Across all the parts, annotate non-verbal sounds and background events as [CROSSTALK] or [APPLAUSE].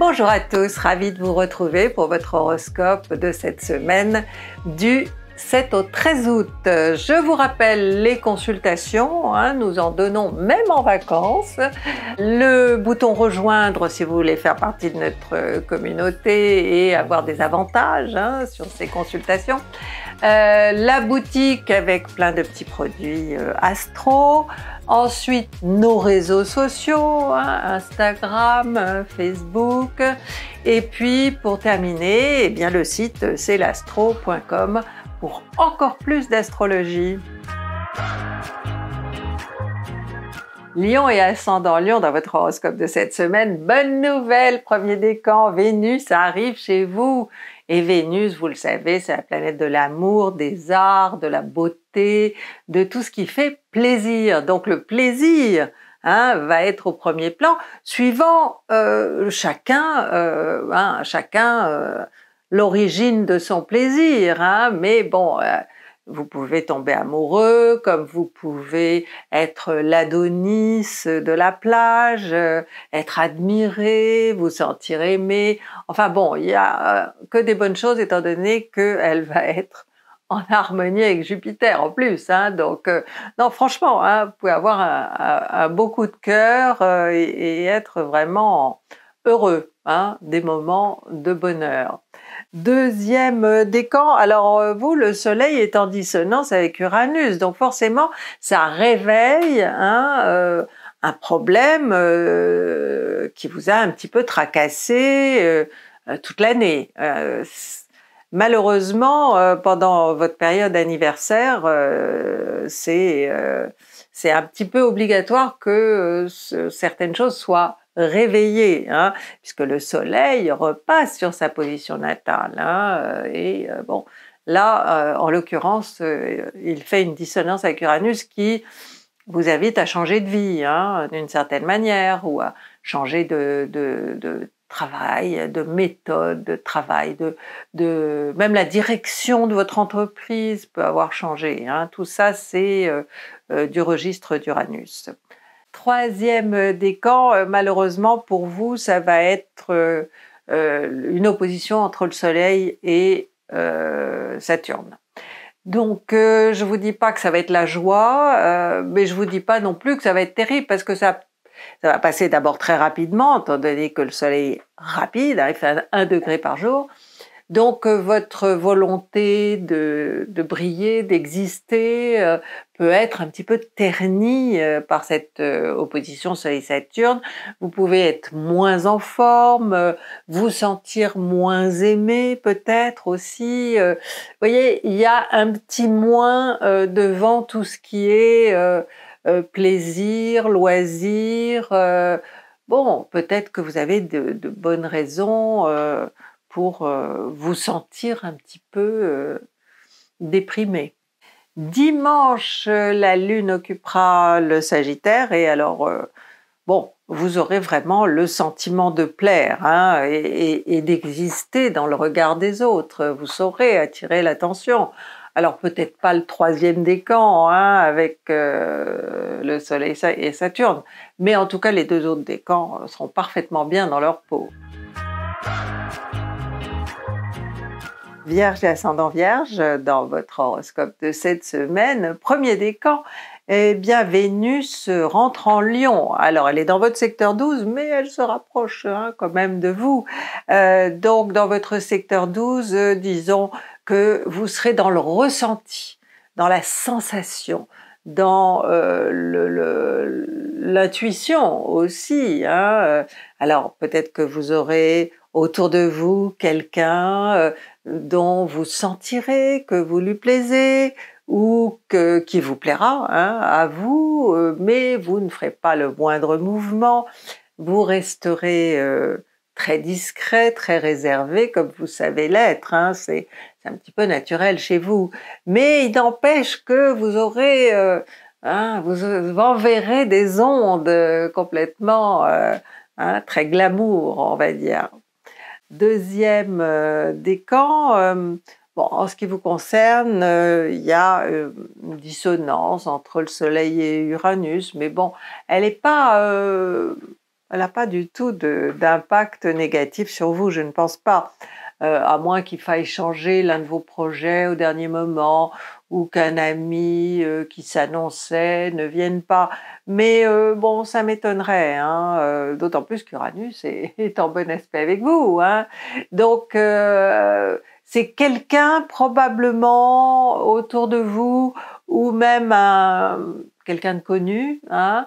Bonjour à tous, ravi de vous retrouver pour votre horoscope de cette semaine du 7 au 13 août. Je vous rappelle les consultations, hein. nous en donnons même en vacances. Le bouton rejoindre si vous voulez faire partie de notre communauté et avoir des avantages hein, sur ces consultations. Euh, la boutique avec plein de petits produits euh, astro. Ensuite, nos réseaux sociaux, hein, Instagram, euh, Facebook. Et puis, pour terminer, eh bien, le site c'est l'astro.com pour encore plus d'astrologie. Lion et ascendant Lion dans votre horoscope de cette semaine. Bonne nouvelle, premier décan, Vénus arrive chez vous. Et Vénus, vous le savez, c'est la planète de l'amour, des arts, de la beauté, de tout ce qui fait plaisir. Donc le plaisir hein, va être au premier plan, suivant euh, chacun, euh, hein, chacun. Euh, l'origine de son plaisir, hein, mais bon, euh, vous pouvez tomber amoureux, comme vous pouvez être l'adonis de la plage, euh, être admiré, vous sentir aimé. Enfin bon, il n'y a euh, que des bonnes choses étant donné qu'elle va être en harmonie avec Jupiter en plus. Hein. donc, non, franchement, hein, vous pouvez avoir un, de cœur et, être vraiment heureux hein, des moments de bonheur deuxième euh, décan. Alors euh, vous, le Soleil est en dissonance avec Uranus, donc forcément, ça réveille hein, euh, un problème qui vous a un petit peu tracassé toute l'année. malheureusement, pendant votre période anniversaire, c'est c'est un petit peu obligatoire que certaines choses soient réveillé, hein, puisque le soleil repasse sur sa position natale. Hein, euh, et euh, bon, là, euh, en l'occurrence, il fait une dissonance avec Uranus qui vous invite à changer de vie, hein, d'une certaine manière, ou à changer de, travail, de méthode de travail, de, même la direction de votre entreprise peut avoir changé. Tout ça, c'est du registre d'Uranus. Troisième euh, décan, euh, malheureusement pour vous, ça va être euh, une opposition entre le Soleil et Saturne. Donc, je je vous dis pas que ça va être la joie, mais je vous dis pas non plus que ça va être terrible parce que ça, ça va passer d'abord très rapidement, étant donné que le soleil rapide, arrive à 1 degré par jour, donc euh, votre volonté de, de briller, d'exister, euh, peut être un petit peu ternie euh, par cette opposition Soleil-Saturne. Vous pouvez être moins en forme, vous sentir moins aimé peut-être aussi. Vous voyez, il y a un petit moins devant tout ce qui est plaisir, loisir. Bon, peut-être que vous avez de, de bonnes raisons pour euh, vous sentir un petit peu euh, déprimé. Dimanche, la Lune occupera le Sagittaire et alors, euh, bon, vous aurez vraiment le sentiment de plaire hein, et, d'exister dans le regard des autres. Vous saurez attirer l'attention. Alors peut-être pas le troisième décan hein, avec le Soleil et Saturne, mais en tout cas les deux autres décans sont parfaitement bien dans leur peau. Vierge et ascendant Vierge, euh, dans votre horoscope de cette semaine, premier décan, eh bien Vénus rentre en Lion. Alors elle est dans votre secteur 12, mais elle se rapproche hein, quand même de vous. Euh, donc dans votre secteur 12, euh, disons que vous serez dans le ressenti, dans la sensation, dans l'intuition aussi. Hein. Alors peut-être que vous aurez autour de vous quelqu'un dont vous sentirez que vous lui plaisez ou que, qui vous plaira hein, à vous, euh, mais vous ne ferez pas le moindre mouvement, vous resterez euh, très discret, très réservé, comme vous savez l'être, hein, c'est un petit peu naturel chez vous. Mais il n'empêche que vous aurez, euh, hein, vous, enverrez des ondes complètement très glamour, on va dire deuxième décan, euh, des euh, en ce qui vous concerne, euh, il y a une dissonance entre le Soleil et Uranus, mais bon, elle pas, elle n'a pas du tout d'impact négatif sur vous, je ne pense pas. à moins qu'il faille changer l'un de vos projets au dernier moment ou qu'un ami euh, qui s'annonçait ne vienne pas. Mais euh, bon, ça m'étonnerait, hein, euh, d'autant plus qu'Uranus [LAUGHS] est, en bon aspect avec vous. Hein. Donc, c'est quelqu'un probablement autour de vous ou même quelqu'un de connu hein,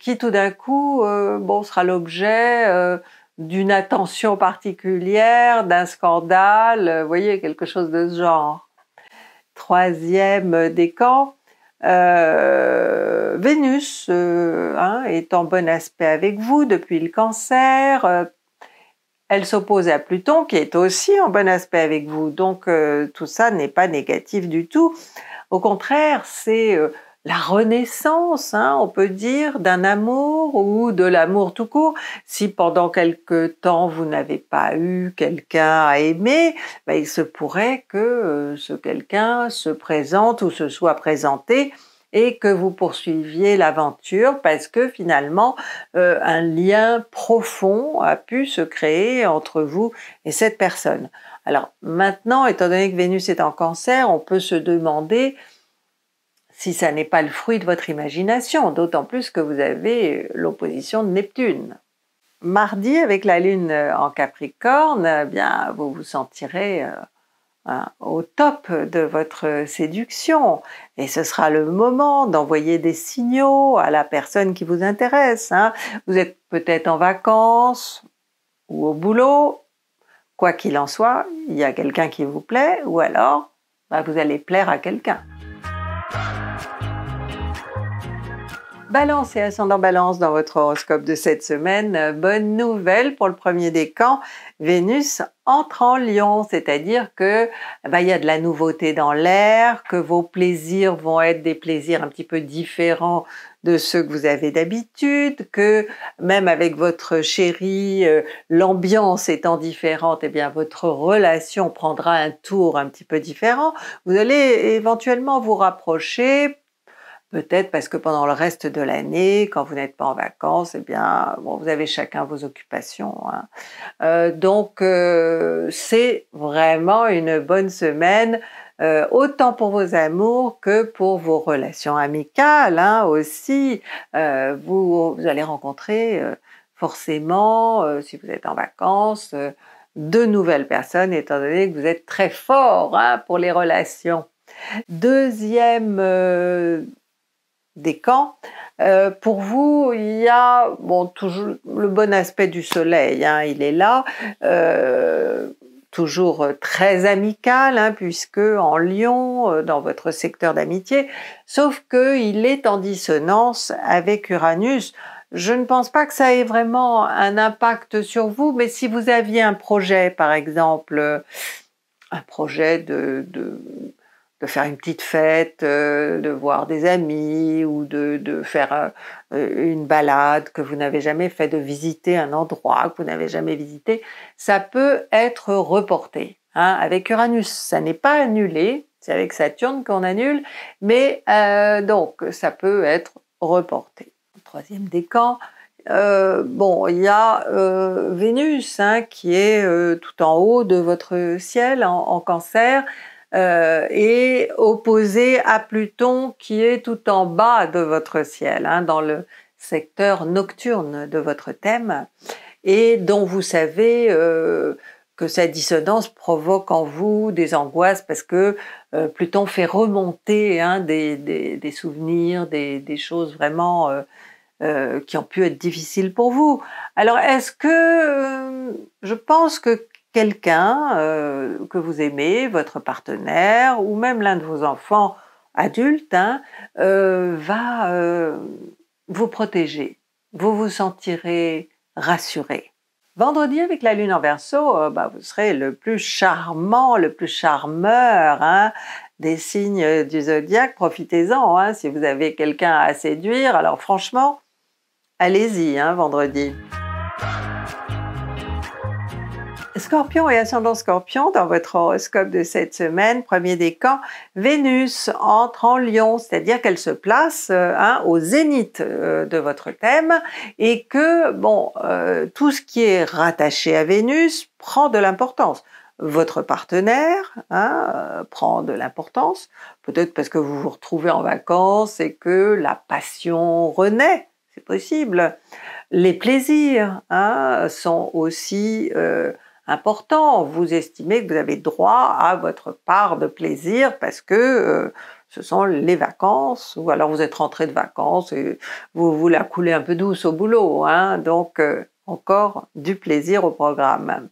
qui tout d'un coup bon, sera l'objet d'une attention particulière, d'un scandale, vous voyez, quelque chose de ce genre troisième décan, euh, Vénus euh, hein, est en bon aspect avec vous depuis le cancer. Euh, elle s'oppose à Pluton qui est aussi en bon aspect avec vous. Donc tout ça n'est pas négatif du tout. Au contraire, c'est la renaissance, hein, on peut dire, d'un amour ou de l'amour tout court. Si pendant quelque temps vous n'avez pas eu quelqu'un à aimer, ben, il se pourrait que euh, ce quelqu'un se présente ou se soit présenté et que vous poursuiviez l'aventure parce que finalement euh, un lien profond a pu se créer entre vous et cette personne. Alors maintenant, étant donné que Vénus est en cancer, on peut se demander si ça n'est pas le fruit de votre imagination, d'autant plus que vous avez l'opposition de Neptune. Mardi, avec la Lune en Capricorne, eh bien, vous vous sentirez euh, au top de votre séduction et ce sera le moment d'envoyer des signaux à la personne qui vous intéresse. Hein. Vous êtes peut-être en vacances ou au boulot, quoi qu'il en soit, il y a quelqu'un qui vous plaît ou alors bah, vous allez plaire à quelqu'un. Balance et ascendant balance dans votre horoscope de cette semaine. Euh, bonne nouvelle pour le premier camps, Vénus entre en lion, c'est-à-dire que eh ben, il y a de la nouveauté dans l'air, que vos plaisirs vont être des plaisirs un petit peu différents de ceux que vous avez d'habitude, que même avec votre chérie, euh, l'ambiance étant différente, eh bien votre relation prendra un tour un petit peu différent. Vous allez éventuellement vous rapprocher Peut-être parce que pendant le reste de l'année, quand vous n'êtes pas en vacances, et eh bien, bon, vous avez chacun vos occupations. Hein. Euh, donc, euh, c'est vraiment une bonne semaine, euh, autant pour vos amours que pour vos relations amicales hein, aussi. Vous, allez rencontrer forcément, si vous êtes en vacances, de nouvelles personnes, étant donné que vous êtes très fort hein, pour les relations. Deuxième des camps. Euh, pour vous, il y a bon, toujours le bon aspect du soleil, hein, il est là, euh, toujours très amical, hein, puisque en Lyon, euh, dans votre secteur d'amitié, sauf qu'il est en dissonance avec Uranus. Je ne pense pas que ça ait vraiment un impact sur vous, mais si vous aviez un projet, par exemple, un projet de de faire une petite fête, euh, de voir des amis ou de, faire euh, euh, une balade que vous n'avez jamais fait, de visiter un endroit que vous n'avez jamais visité, ça peut être reporté. Hein. Avec Uranus, ça n'est pas annulé, c'est avec Saturne qu'on annule, mais donc ça peut être reporté. Troisième décan, bon, il y a Vénus hein, qui est tout en haut de votre ciel en cancer. Euh, et opposé à Pluton qui est tout en bas de votre ciel, hein, dans le secteur nocturne de votre thème, et dont vous savez euh, que sa dissonance provoque en vous des angoisses parce que euh, Pluton fait remonter hein, des, souvenirs, des, choses vraiment qui ont pu être difficiles pour vous. Alors est-ce que je pense que quelqu'un euh, que vous aimez, votre partenaire ou même l'un de vos enfants adultes, hein, euh, va euh, vous protéger. Vous vous sentirez rassuré. Vendredi, avec la lune en Verseau, bah, vous serez le plus charmant, le plus charmeur hein, des signes du zodiaque. Profitez-en hein, si vous avez quelqu'un à séduire. Alors franchement, allez-y vendredi scorpion et ascendant scorpion, dans votre horoscope de cette semaine, premier décan, Vénus entre en lion, c'est-à-dire qu'elle se place euh, hein, au zénith euh, de votre thème et que bon, euh, tout ce qui est rattaché à Vénus prend de l'importance votre partenaire hein, prend de l'importance, peut-être parce que vous vous retrouvez en vacances et que la passion renaît, c'est possible. Les plaisirs hein, sont aussi important. Vous estimez que vous avez droit à votre part de plaisir parce que euh, ce sont les vacances, ou alors vous êtes rentré de vacances et vous, vous la coulez un peu douce au boulot. Hein, donc euh, encore du plaisir au programme.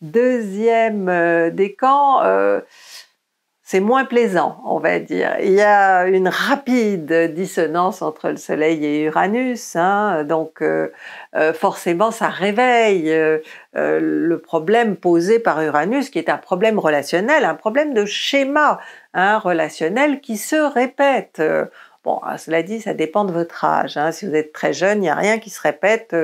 Deuxième euh, décan, c'est moins plaisant, on va dire. Il y a une rapide dissonance entre le Soleil et Uranus, hein. donc euh, euh, forcément ça réveille euh, le problème posé par Uranus, qui est un problème relationnel, un problème de schéma hein, relationnel qui se répète. Bon, cela dit, ça dépend de votre âge. Hein. Si vous êtes très jeune, il n'y a rien qui se répète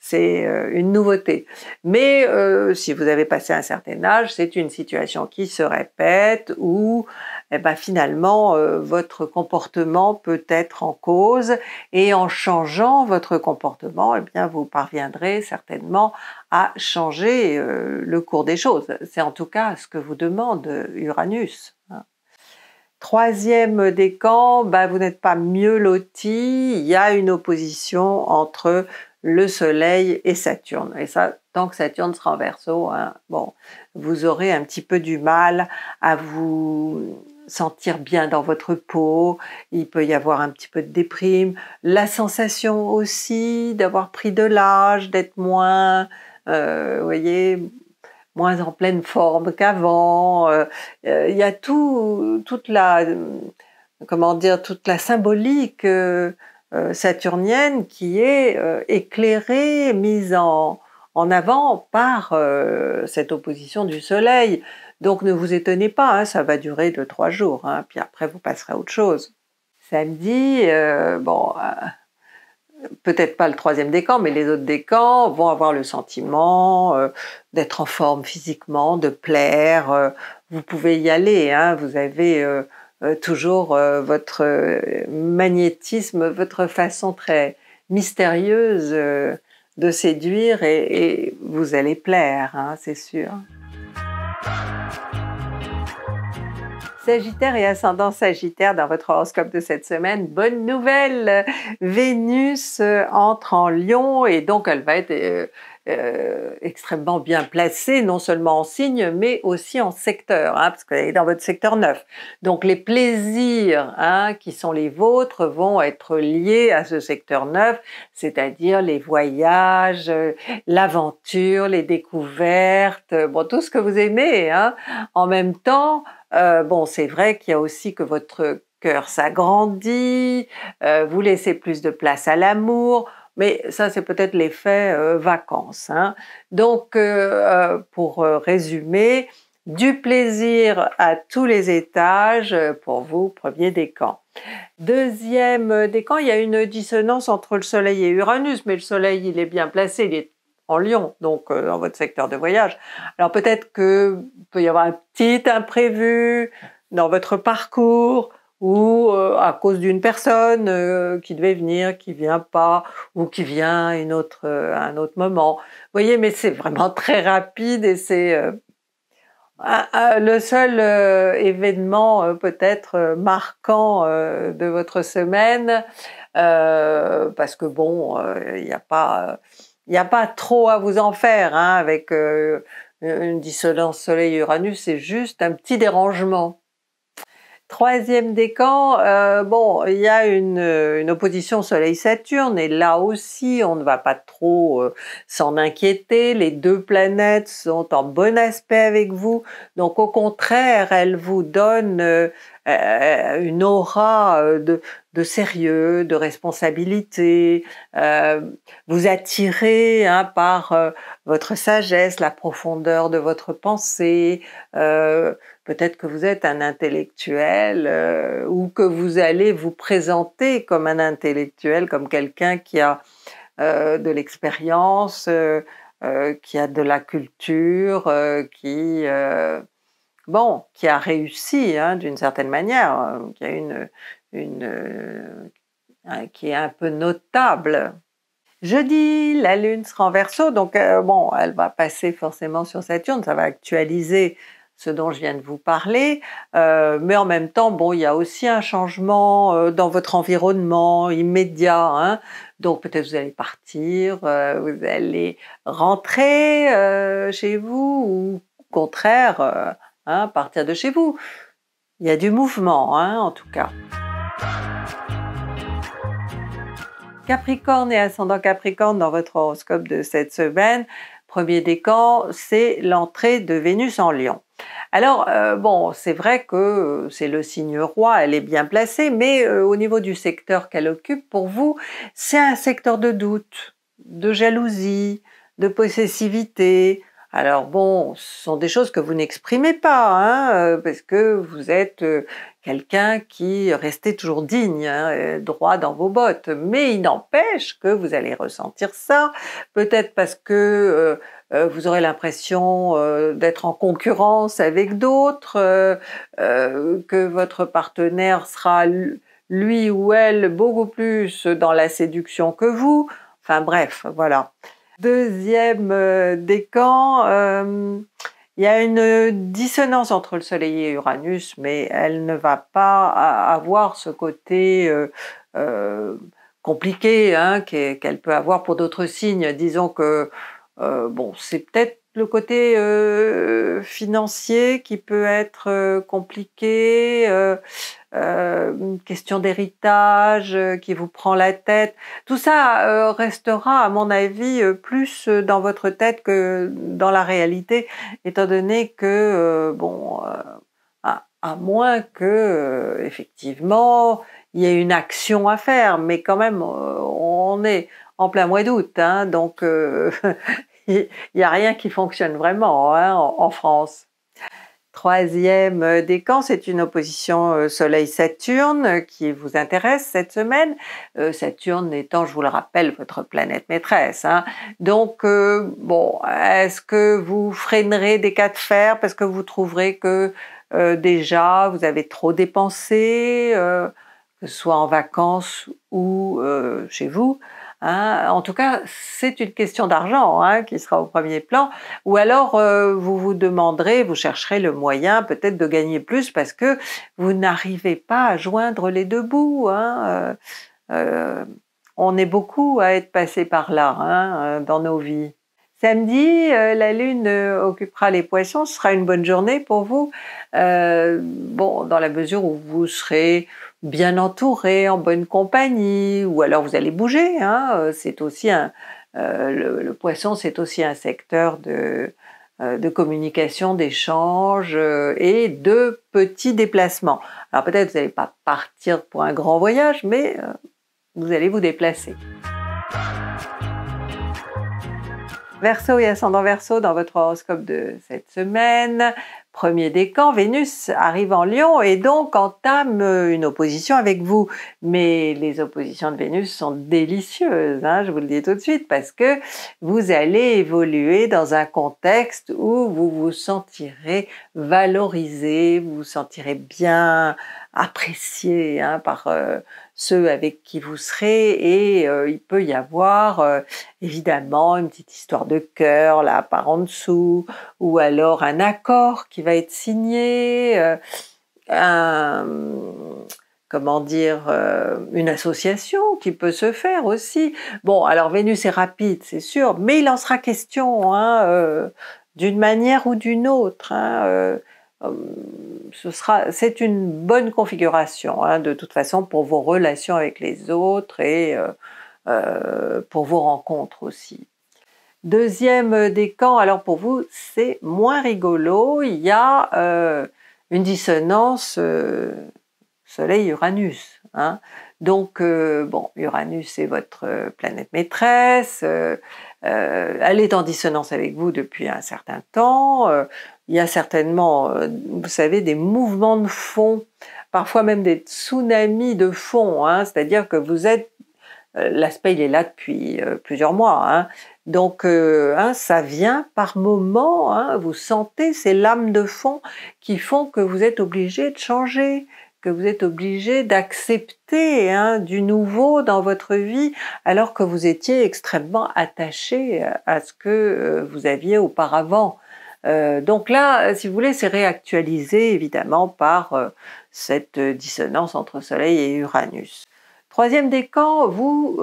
c'est euh, une nouveauté. Mais euh, si vous avez passé un certain âge, c'est une situation qui se répète où eh ben, finalement euh, votre comportement peut être en cause et en changeant votre comportement, eh bien, vous parviendrez certainement à changer le cours des choses. C'est en tout cas ce que vous demande Uranus. Hein. Troisième décan, ben, vous n'êtes pas mieux loti, il y a une opposition entre le Soleil et Saturne. Et ça, tant que Saturne sera en verso, hein, bon, vous aurez un petit peu du mal à vous sentir bien dans votre peau, il peut y avoir un petit peu de déprime, la sensation aussi d'avoir pris de l'âge, d'être moins, euh, vous voyez, moins en pleine forme qu'avant. Euh, euh, il y a tout, toute la, comment dire, toute la symbolique. Euh, saturnienne qui est euh, éclairée, mise en, avant par euh, cette opposition du Soleil. Donc ne vous étonnez pas, hein, ça va durer deux trois jours, hein, puis après vous passerez à autre chose. Samedi, bon, peut-être pas le troisième décan, mais les autres décans vont avoir le sentiment d'être en forme physiquement, de plaire. vous pouvez y aller, hein, vous avez euh, toujours euh, votre euh, magnétisme, votre façon très mystérieuse de séduire et, vous allez plaire, hein, c'est sûr. Sagittaire et ascendant Sagittaire dans votre horoscope de cette semaine, bonne nouvelle Vénus euh, entre en Lion et donc elle va être euh, euh, extrêmement bien placée, non seulement en signe, mais aussi en secteur, hein, parce qu'elle est dans votre secteur 9. Donc les plaisirs hein, qui sont les vôtres vont être liés à ce secteur neuf, c'est-à-dire les voyages, l'aventure, les découvertes, bon, tout ce que vous aimez. Hein. En même temps, euh, bon, c'est vrai qu'il y a aussi que votre cœur s'agrandit, euh, vous laissez plus de place à l'amour, mais ça c'est peut-être l'effet euh, vacances. Hein. Donc, pour résumer, du plaisir à tous les étages pour vous, premier décan. Deuxième décan, il y a une dissonance entre le Soleil et Uranus, mais le Soleil il est bien placé, il est en Lyon, donc euh, dans votre secteur de voyage. Alors peut-être que peut y avoir un petit imprévu dans votre parcours ou euh, à cause d'une personne euh, qui devait venir, qui vient pas, ou qui vient une autre, à un autre moment. Vous voyez, mais c'est vraiment très rapide et c'est le seul événement peut-être marquant de votre semaine, parce que bon, il n'y a pas il n'y a pas trop à vous en faire hein, avec euh, une dissonance Soleil-Uranus, c'est juste un petit dérangement. Troisième décan, euh, bon, il y a une, opposition Soleil-Saturne, et là aussi, on ne va pas trop euh, s'en inquiéter. Les deux planètes sont en bon aspect avec vous, donc au contraire, elles vous donnent euh, une aura euh, de, sérieux, de responsabilité. Euh, vous attirez hein, par votre sagesse, la profondeur de votre pensée. Peut-être que vous êtes un intellectuel ou que vous allez vous présenter comme un intellectuel, comme quelqu'un qui a de l'expérience, qui a de la culture, qui bon, qui a réussi hein, d'une certaine manière, euh, qui euh, qui est un peu notable. Jeudi, la Lune sera en verso, donc euh, bon, elle va passer forcément sur Saturne, ça va actualiser ce dont je viens de vous parler, mais en même temps, bon, il y a aussi un changement dans votre environnement immédiat. Hein. Donc peut-être vous allez partir, vous allez rentrer chez vous, ou au contraire, à hein, partir de chez vous. Il y a du mouvement, hein, en tout cas. Capricorne et ascendant Capricorne dans votre horoscope de cette semaine, premier décan, c'est l'entrée de Vénus en Lion. Alors, euh, bon, c'est vrai que euh, c'est le signe roi, elle est bien placée, mais euh, au niveau du secteur qu'elle occupe, pour vous, c'est un secteur de doute, de jalousie, de possessivité, alors bon, ce sont des choses que vous n'exprimez pas, hein, euh, parce que vous êtes euh, quelqu'un qui restait toujours digne, hein, euh, droit dans vos bottes. Mais il n'empêche que vous allez ressentir ça, peut-être parce que vous aurez l'impression d'être en concurrence avec d'autres, que votre partenaire sera lui ou elle beaucoup plus dans la séduction que vous. Enfin bref, voilà deuxième euh, décan, euh, il y a une dissonance entre le Soleil et Uranus, mais elle ne va pas avoir ce côté euh, compliqué hein, qu'elle peut avoir pour d'autres signes. Disons que bon, c'est peut-être le côté financier qui peut être compliqué euh, question d'héritage euh, qui vous prend la tête. Tout ça euh, restera, à mon avis, plus dans votre tête que dans la réalité, étant donné que, bon, à, moins que, effectivement, il y ait une action à faire, mais quand même, on est en plein mois d'août, hein, donc [LAUGHS] il n'y a rien qui fonctionne vraiment hein, en France troisième euh, décan, c'est une opposition euh, Soleil-Saturne euh, qui vous intéresse cette semaine. Saturne étant, je vous le rappelle, votre planète maîtresse. Hein. Donc, bon, est-ce que vous freinerez des cas de fer parce que vous trouverez que déjà vous avez trop dépensé, que ce soit en vacances ou chez vous Hein. En tout cas, c'est une question d'argent hein, qui sera au premier plan. Ou alors, euh, vous vous demanderez, vous chercherez le moyen peut-être de gagner plus parce que vous n'arrivez pas à joindre les deux bouts. Hein. Euh, euh, on est beaucoup à être passé par là dans nos vies. Samedi, la Lune occupera les poissons, ce sera une bonne journée pour vous. bon, dans la mesure où vous serez bien entouré, en bonne compagnie, ou alors vous allez bouger. Hein, euh, c'est aussi euh, le, poisson, c'est aussi un secteur de, euh, communication, d'échange et de petits déplacements. Alors peut-être vous n'allez pas partir pour un grand voyage, mais vous allez vous déplacer. Verso et ascendant Verso, dans votre horoscope de cette semaine. Premier décan, Vénus arrive en Lyon et donc entame euh, une opposition avec vous. Mais les oppositions de Vénus sont délicieuses, hein, je vous le dis tout de suite, parce que vous allez évoluer dans un contexte où vous vous sentirez valorisé, vous vous sentirez bien apprécié hein, par euh, ceux avec qui vous serez et euh, il peut y avoir euh, évidemment une petite histoire de cœur là par en dessous ou alors un accord qui va être signé, euh, comment dire, une association qui peut se faire aussi. Bon, alors Vénus est rapide, c'est sûr, mais il en sera question hein, d'une manière ou d'une autre. Hein, ce c'est une bonne configuration hein, de toute façon pour vos relations avec les autres et euh, euh, pour vos rencontres aussi. Deuxième décan, alors pour vous c'est moins rigolo, il y a euh, une dissonance Soleil-Uranus. Hein. Donc, bon, Uranus est votre planète maîtresse, elle est en dissonance avec vous depuis un certain temps, il y a certainement, euh, vous savez, des mouvements de fond, parfois même des tsunamis de fond, hein. c'est-à-dire que vous êtes, euh, l'aspect il est là depuis euh, plusieurs mois, hein. donc hein, ça vient par moments, vous sentez ces lames de fond qui font que vous êtes obligé de changer, que vous êtes obligé d'accepter du nouveau dans votre vie alors que vous étiez extrêmement attaché à ce que vous aviez auparavant. Euh, donc là, euh, si vous voulez, c'est réactualisé évidemment par euh, cette dissonance entre Soleil et Uranus. Troisième décan, vous,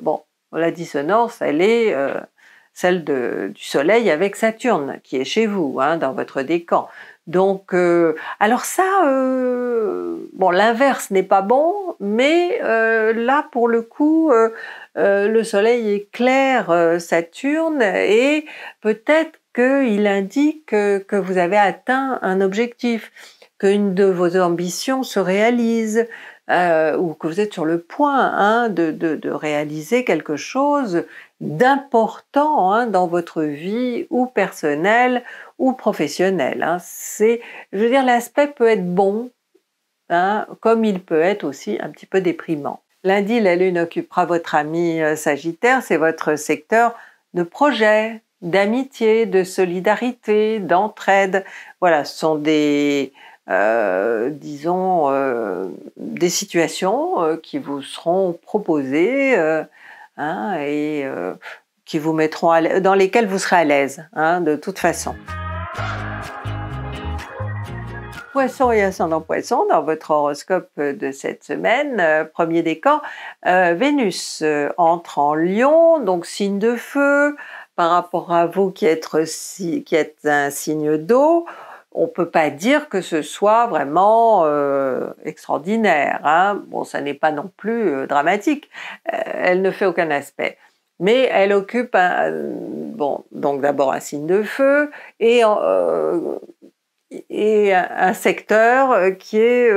bon, la dissonance, elle est celle du Soleil avec Saturne, qui est chez vous, hein, dans votre décan. Donc, alors ça, bon, l'inverse n'est pas bon, mais là, pour le coup, le Soleil éclaire Saturne et peut-être il indique que, vous avez atteint un objectif, qu'une de vos ambitions se réalise, euh, ou que vous êtes sur le point hein, de, réaliser quelque chose d'important hein, dans votre vie ou personnelle ou professionnelle. Hein. C'est, je veux dire, l'aspect peut être bon, comme il peut être aussi un petit peu déprimant. Lundi, la Lune occupera votre ami euh, Sagittaire, c'est votre secteur de projet, d'amitié, de solidarité, d'entraide. Voilà, ce sont des, euh, disons, euh, des situations euh, qui vous seront proposées hein, et qui vous mettront dans lesquelles vous serez à l'aise, hein, de toute façon. Poisson et ascendant poisson, dans votre horoscope de cette semaine, premier décan, Vénus entre en lion, donc signe de feu, par rapport à vous qui êtes, un signe d'eau, on ne peut pas dire que ce soit vraiment euh, extraordinaire. Hein. Bon, ça n'est pas non plus euh, dramatique. Euh, elle ne fait aucun aspect. Mais elle occupe, bon, donc d'abord un signe de feu et, un secteur qui est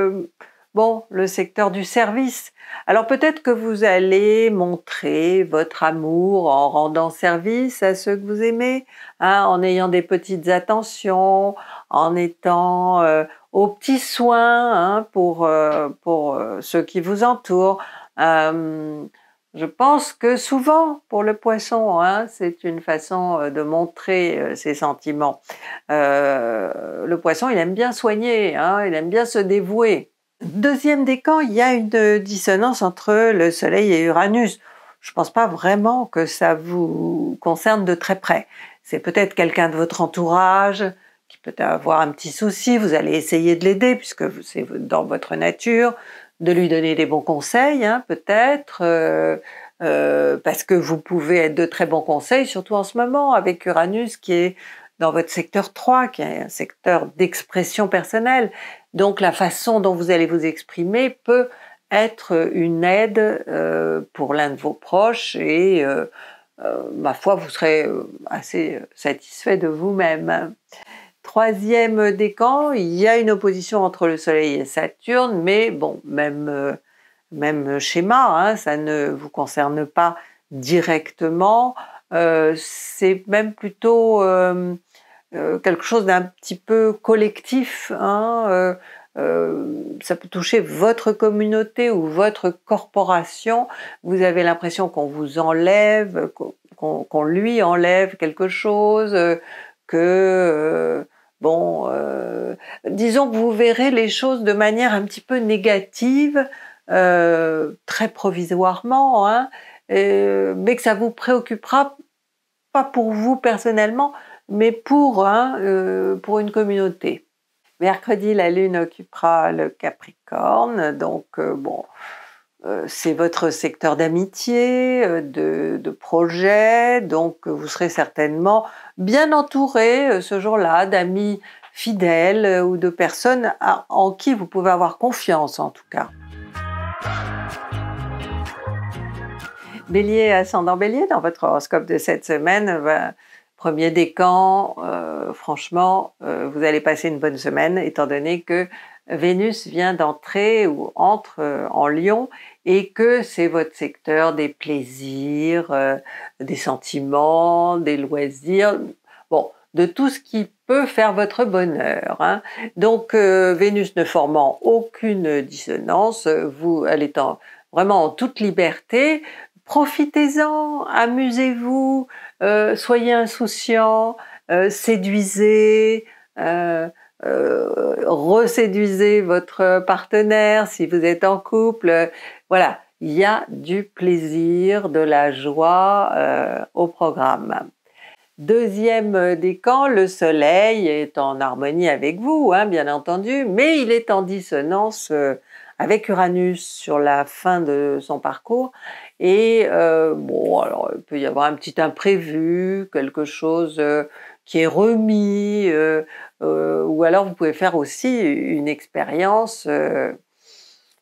Bon, le secteur du service. Alors peut-être que vous allez montrer votre amour en rendant service à ceux que vous aimez, hein, en ayant des petites attentions, en étant euh, aux petits soins hein, pour, euh, euh, ceux qui vous entourent. je pense que souvent, pour le poisson, hein, c'est une façon de montrer ses sentiments. le poisson, il aime bien soigner, il aime bien se dévouer. Deuxième décan, il y a une dissonance entre le Soleil et Uranus. Je ne pense pas vraiment que ça vous concerne de très près. C'est peut-être quelqu'un de votre entourage qui peut avoir un petit souci, vous allez essayer de l'aider puisque c'est dans votre nature, de lui donner des bons conseils hein, peut-être, euh, euh, parce que vous pouvez être de très bons conseils, surtout en ce moment avec Uranus qui est dans votre secteur 3, qui est un secteur d'expression personnelle. Donc la façon dont vous allez vous exprimer peut être une aide euh, pour l'un de vos proches et euh, euh, ma foi, vous serez assez satisfait de vous-même. Troisième décan, il y a une opposition entre le Soleil et Saturne, mais bon, même, même schéma, hein, ça ne vous concerne pas directement. c'est même plutôt euh, quelque chose d'un petit peu collectif. Hein, euh, euh, ça peut toucher votre communauté ou votre corporation. Vous avez l'impression qu'on vous enlève, qu'on lui enlève quelque chose, euh, que bon, euh, disons que vous verrez les choses de manière un petit peu négative, euh, très provisoirement, hein, mais que ça vous préoccupera pas pour vous personnellement, mais pour, hein, euh, pour une communauté. Mercredi, la Lune occupera le Capricorne, donc euh, bon, euh, c'est votre secteur d'amitié, de, de, projet, donc vous serez certainement bien entouré ce jour-là d'amis fidèles ou de personnes en qui vous pouvez avoir confiance en tout cas. Bélier, ascendant bélier, dans votre horoscope de cette semaine, ben, premier des euh, franchement, euh, vous allez passer une bonne semaine, étant donné que Vénus vient d'entrer ou entre euh, en Lion et que c'est votre secteur des plaisirs, des sentiments, des loisirs, bon, de tout ce qui peut faire votre bonheur. Hein. Donc Vénus ne formant aucune dissonance, vous, elle est vraiment en toute liberté, profitez-en, amusez-vous, euh, soyez insouciant, euh, séduisez, euh, reséduisez votre partenaire si vous êtes en couple. Voilà, il y a du plaisir, de la joie au programme. Deuxième décan, le soleil est en harmonie avec vous, hein, bien entendu, mais il est en dissonance avec Uranus sur la fin de son parcours. Et euh, bon, alors il peut y avoir un petit imprévu, quelque chose euh, qui est remis, euh, ou alors vous pouvez faire aussi une expérience,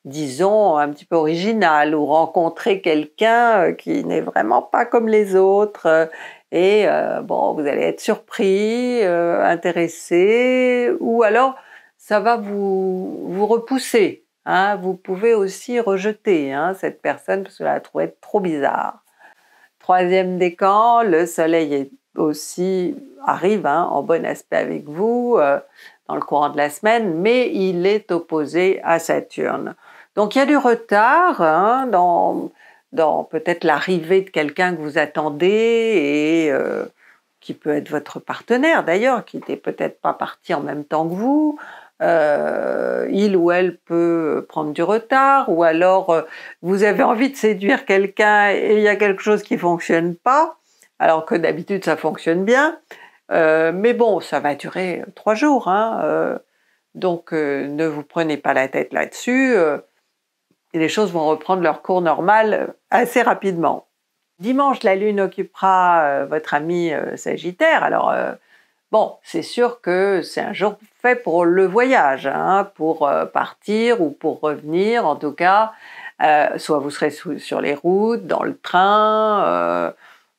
disons, un petit peu originale, ou rencontrer quelqu'un qui n'est vraiment pas comme les autres. et bon, vous allez être surpris, intéressé, ou alors ça va vous repousser Hein, vous pouvez aussi rejeter hein, cette personne parce que la trouvé trop bizarre. Troisième décan, le soleil aussi arrive hein, en bon aspect avec vous euh, dans le courant de la semaine, mais il est opposé à Saturne. Donc il y a du retard dans, peut-être l'arrivée de quelqu'un que vous attendez et euh, qui peut être votre partenaire d'ailleurs, qui n'était peut-être pas parti en même temps que vous, euh, il ou elle peut prendre du retard, ou alors euh, vous avez envie de séduire quelqu'un et il y a quelque chose qui fonctionne pas, alors que d'habitude ça fonctionne bien. Euh, mais bon, ça va durer trois jours, hein, donc ne vous prenez pas la tête là-dessus. les choses vont reprendre leur cours normal assez rapidement. Dimanche, la Lune occupera votre ami Sagittaire. Alors Bon, c'est sûr que c'est un jour fait pour le voyage, hein, pour euh, partir ou pour revenir. En tout cas, euh, soit vous serez sur les routes, dans le train, euh,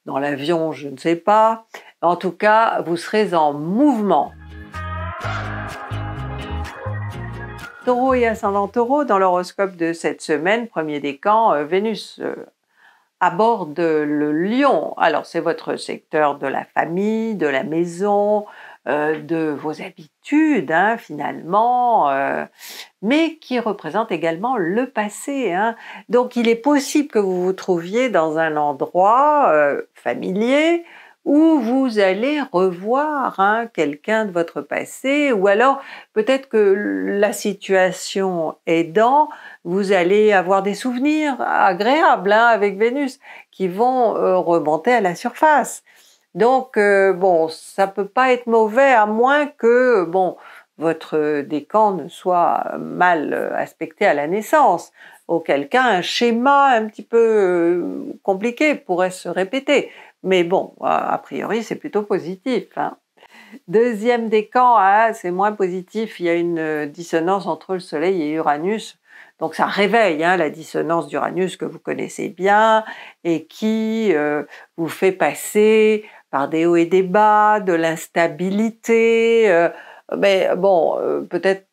dans l'avion, je ne sais pas. En tout cas, vous serez en mouvement. Taureau et ascendant taureau, dans l'horoscope de cette semaine, premier décan, Vénus à bord de le Lion. Alors, c'est votre secteur de la famille, de la maison, euh, de vos habitudes, hein, finalement, euh, mais qui représente également le passé. Hein. Donc, il est possible que vous vous trouviez dans un endroit euh, familier, ou vous allez revoir hein, quelqu'un de votre passé, ou alors peut-être que la situation aidant, vous allez avoir des souvenirs agréables hein, avec Vénus qui vont euh, remonter à la surface. Donc euh, bon, ça peut pas être mauvais à moins que bon votre décan ne soit mal euh, aspecté à la naissance, auquel cas un schéma un petit peu compliqué pourrait se répéter. Mais bon, a priori, c'est plutôt positif. Hein. Deuxième décan, ah, c'est moins positif, il y a une euh, dissonance entre le Soleil et Uranus. Donc ça réveille hein, la dissonance d'Uranus que vous connaissez bien et qui euh, vous fait passer par des hauts et des bas, de l'instabilité, euh, mais bon, peut-être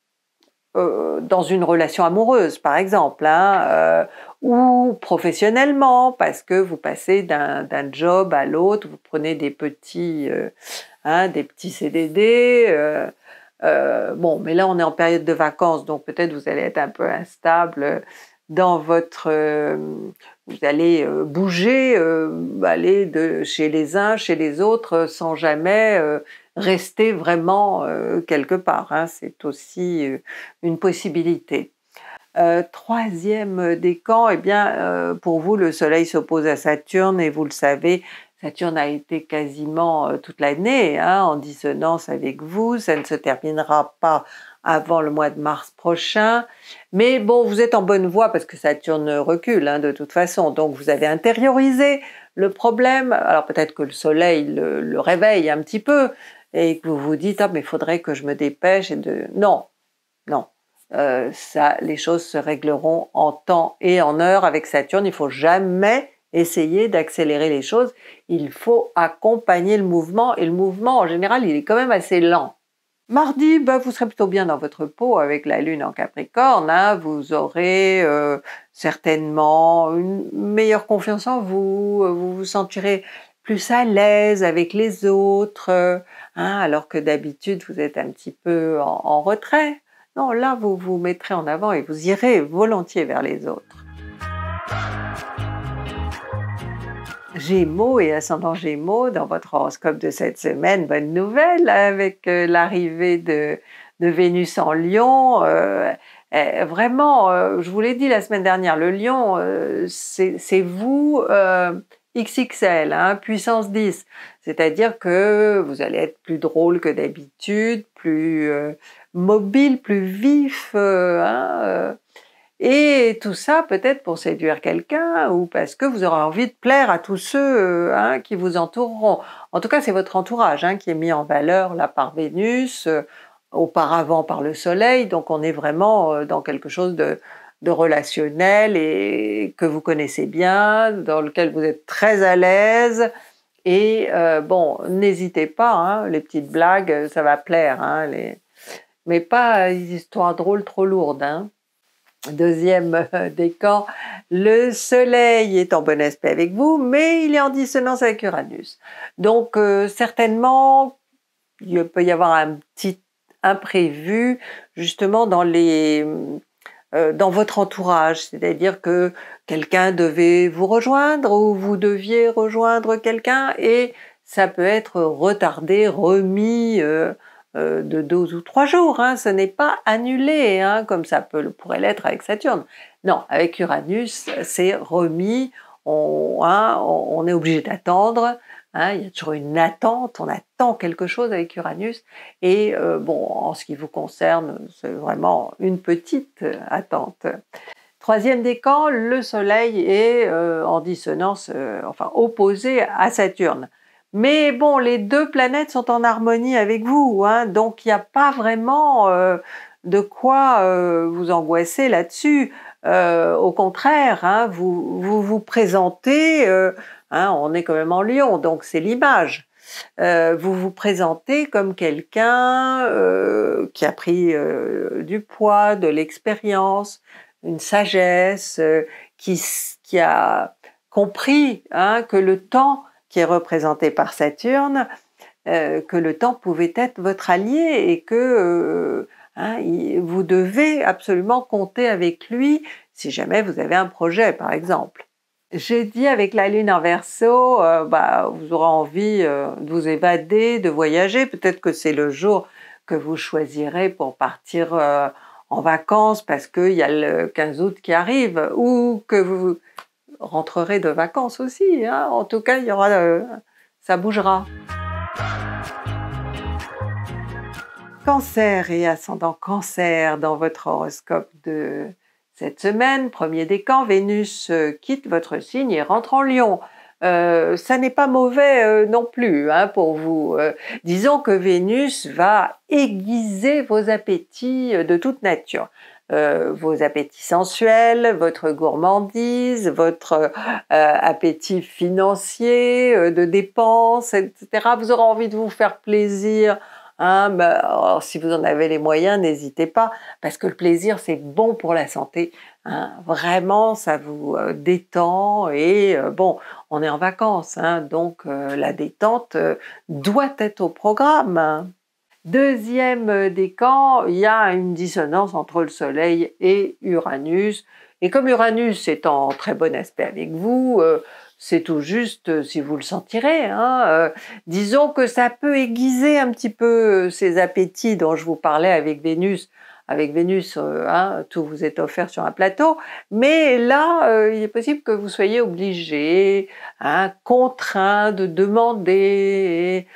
dans une relation amoureuse, par exemple, hein, ou professionnellement, parce que vous passez d'un job à l'autre, vous prenez des petits, euh, hein, des petits CDD. Euh, euh, bon, mais là, on est en période de vacances, donc peut-être vous allez être un peu instable dans votre... vous allez bouger, aller de chez les uns, chez les autres, sans jamais rester vraiment quelque part. Hein. C'est aussi une possibilité. Euh, troisième décan, eh bien, euh, pour vous, le Soleil s'oppose à Saturne et vous le savez, Saturne a été quasiment euh, toute l'année hein, en dissonance avec vous. Ça ne se terminera pas avant le mois de mars prochain. Mais bon, vous êtes en bonne voie parce que Saturne recule hein, de toute façon. Donc vous avez intériorisé le problème. Alors peut-être que le Soleil le, réveille un petit peu, et que vous vous dites ah mais il faudrait que je me dépêche et de non euh, ça, les choses se régleront en temps et en heure avec Saturne. Il faut jamais essayer d'accélérer les choses. Il faut accompagner le mouvement et le mouvement en général, il est quand même assez lent. Mardi, bah, vous serez plutôt bien dans votre peau avec la Lune en Capricorne. Hein, vous aurez euh, certainement une meilleure confiance en vous. Vous vous sentirez plus à l'aise avec les autres, hein. alors que d'habitude vous êtes un petit peu en retrait. Non, là, vous vous mettrez en avant et vous irez volontiers vers les autres. Gémeaux et ascendant Gémeaux dans votre horoscope de cette semaine, bonne nouvelle avec euh, l'arrivée de, de, Vénus en Lion. Euh, eh, vraiment, euh, je vous l'ai dit la semaine dernière, le Lion, c'est vous. XXL, hein, puissance 10. C'est-à-dire que vous allez être plus drôle que d'habitude, plus mobile, plus vif. Euh, hein, euh. et tout ça peut-être pour séduire quelqu'un ou parce que vous aurez envie de plaire à tous ceux euh, hein, qui vous entoureront. En tout cas, c'est votre entourage hein, qui est mis en valeur là par Vénus, auparavant par le Soleil, donc on est vraiment dans quelque chose de, relationnel et que vous connaissez bien, dans lequel vous êtes très à l'aise. Et bon, n'hésitez pas, les petites blagues, ça va plaire. Les mais pas des histoires drôles trop lourde. Hein. Deuxième euh, décan, le Soleil est en bon aspect avec vous, mais il est en dissonance avec Uranus. Donc euh, certainement, il peut y avoir un petit imprévu justement dans euh, dans votre entourage, c'est-à-dire que quelqu'un devait vous rejoindre ou vous deviez rejoindre quelqu'un et ça peut être retardé, remis. Euh, de deux ou trois jours. Hein. Ce n'est pas annulé, hein, comme ça peut, pourrait l'être avec Saturne. Non, avec Uranus, c'est remis, on, hein, est obligé d'attendre. il y a toujours une attente, on attend quelque chose avec Uranus. Et euh, bon, en ce qui vous concerne, c'est vraiment une petite attente. Troisième décan, le Soleil est euh, en dissonance, enfin opposé à Saturne. Mais bon, les deux planètes sont en harmonie avec vous, hein. donc il n'y a pas vraiment euh, de quoi euh, vous angoisser là-dessus. Euh, au contraire, hein, vous, vous, présentez, hein, on est quand même en Lyon, donc c'est l'image. vous vous présentez comme quelqu'un qui a pris du poids, de l'expérience, une sagesse, qui, a compris hein, que le temps représenté par Saturne, euh, que le temps pouvait être votre allié et que euh, hein, vous devez absolument compter avec lui si jamais vous avez un projet, par exemple. J'ai dit avec la Lune en verso, euh, bah, vous aurez envie de vous évader, de voyager. Peut-être que c'est le jour que vous choisirez pour partir en vacances parce qu'il y a le 15 août qui arrive, ou que vous rentrerez de vacances aussi. Hein. en tout cas, il y aura, euh, ça bougera. Cancer et ascendant cancer dans votre horoscope de cette semaine, premier décan, Vénus euh, quitte votre signe et rentre en lion. Euh, ça n'est pas mauvais non plus hein, pour vous. disons que Vénus va aiguiser vos appétits de toute nature. Euh, vos appétits sensuels, votre gourmandise, votre euh, appétit financier, euh, de dépenses, etc. Vous aurez envie de vous faire plaisir. Hein, bah, si vous en avez les moyens, n'hésitez pas, parce que le plaisir, c'est bon pour la santé. Hein. Vraiment, ça vous détend et bon, on est en vacances, hein, donc la détente doit être au programme deuxième euh, décan, il y a une dissonance entre le Soleil et Uranus. Et comme Uranus est en très bon aspect avec vous, euh, c'est tout juste euh, si vous le sentirez. Hein, disons que ça peut aiguiser un petit peu ces appétits dont je vous parlais avec Vénus. Avec Vénus, hein, tout vous est offert sur un plateau, mais là, il est possible que vous soyez obligé, hein, contraint de demander.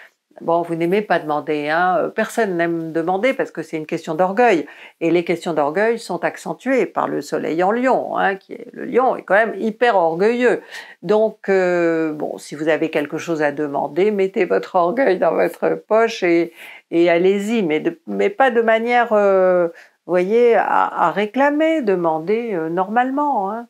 Bon, vous n'aimez pas demander, hein. Euh, personne n'aime demander parce que c'est une question d'orgueil. Et les questions d'orgueil sont accentuées par le soleil en lion, hein, qui est le lion est quand même hyper orgueilleux. Donc, euh, bon, si vous avez quelque chose à demander, mettez votre orgueil dans votre poche et, allez-y, mais, mais pas de manière, euh, vous voyez, à, réclamer, demander normalement. Hein.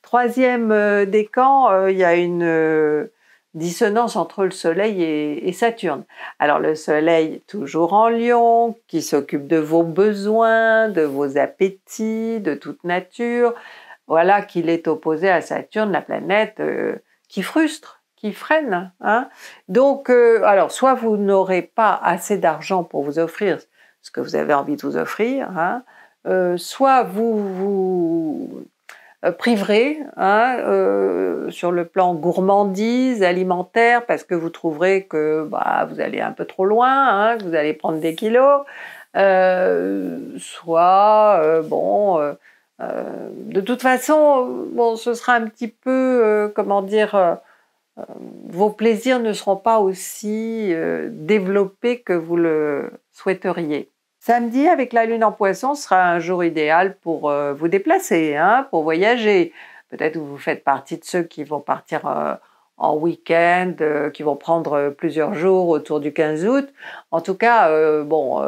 Troisième décan, il y a une dissonance entre le Soleil et, Saturne. Alors le Soleil toujours en Lion, qui s'occupe de vos besoins, de vos appétits, de toute nature. Voilà qu'il est opposé à Saturne, la planète euh, qui frustre, qui freine. Hein Donc, euh, alors soit vous n'aurez pas assez d'argent pour vous offrir ce que vous avez envie de vous offrir, hein, euh, soit vous, vous euh, priverez hein, euh, sur le plan gourmandise, alimentaire, parce que vous trouverez que bah, vous allez un peu trop loin, hein, que vous allez prendre des kilos, euh, soit, bon, de toute façon, bon, ce sera un petit peu, comment dire, vos plaisirs ne seront pas aussi développés que vous le souhaiteriez. Samedi, avec la lune en poisson, sera un jour idéal pour euh, vous déplacer, hein, pour voyager. Peut-être que vous faites partie de ceux qui vont partir euh, en week-end, euh, qui vont prendre plusieurs jours autour du 15 août. En tout cas, bon,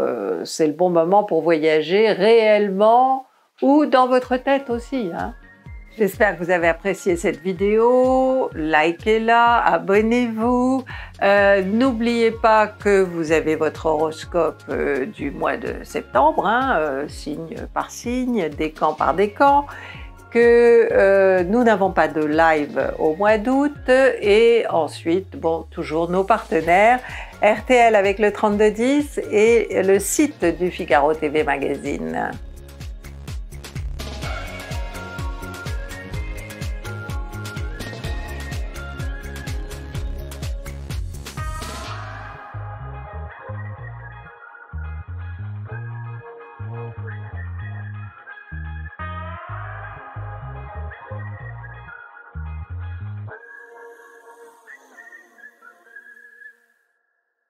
c'est le bon moment pour voyager réellement ou dans votre tête aussi. Hein. J'espère que vous avez apprécié cette vidéo, likez-la, abonnez-vous. Euh, n'oubliez pas que vous avez votre horoscope euh, du mois de septembre, hein, euh, signe par signe, décan par décan, que nous n'avons pas de live au mois d'août et ensuite, bon, toujours nos partenaires, RTL avec le 3210 et le site du Figaro TV Magazine.